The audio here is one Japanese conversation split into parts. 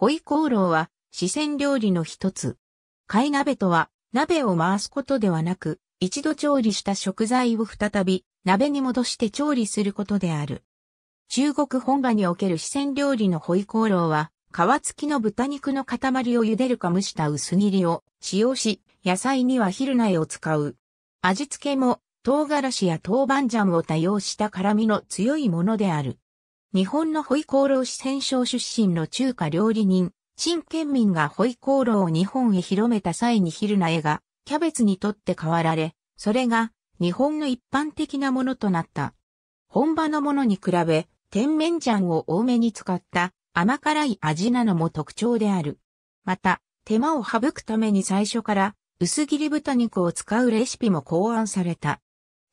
ホイコーローは四川料理の一つ。貝鍋とは鍋を回すことではなく、一度調理した食材を再び鍋に戻して調理することである。中国本場における四川料理のホイコーローは、皮付きの豚肉の塊を茹でるか蒸した薄切りを使用し、野菜には昼内を使う。味付けも唐辛子や豆板醤を多用した辛味の強いものである。日本のホイコーロー四川省出身の中華料理人、陳建民がホイコーローを日本へ広めた際に昼苗がキャベツにとって変わられ、それが日本の一般的なものとなった。本場のものに比べ、甜麺醤を多めに使った甘辛い味なのも特徴である。また、手間を省くために最初から薄切り豚肉を使うレシピも考案された。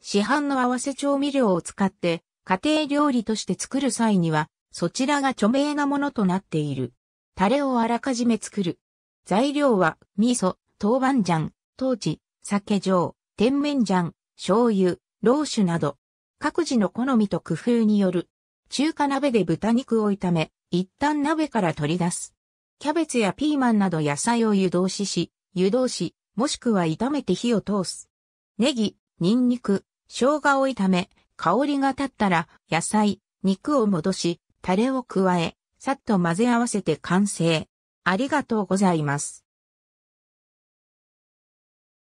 市販の合わせ調味料を使って家庭料理として作る際には、そちらが著名なものとなっている。タレをあらかじめ作る。材料は、味噌、豆板醤、豆豉、酒醤、甜麺醤、醤油、ロー酒など、各自の好みと工夫による。中華鍋で豚肉を炒め、一旦鍋から取り出す。キャベツやピーマンなど野菜を湯通しし、湯通し、もしくは炒めて火を通す。ネギ、ニンニク、生姜を炒め、香りが立ったら、野菜、肉を戻し、タレを加え、さっと混ぜ合わせて完成。ありがとうございます。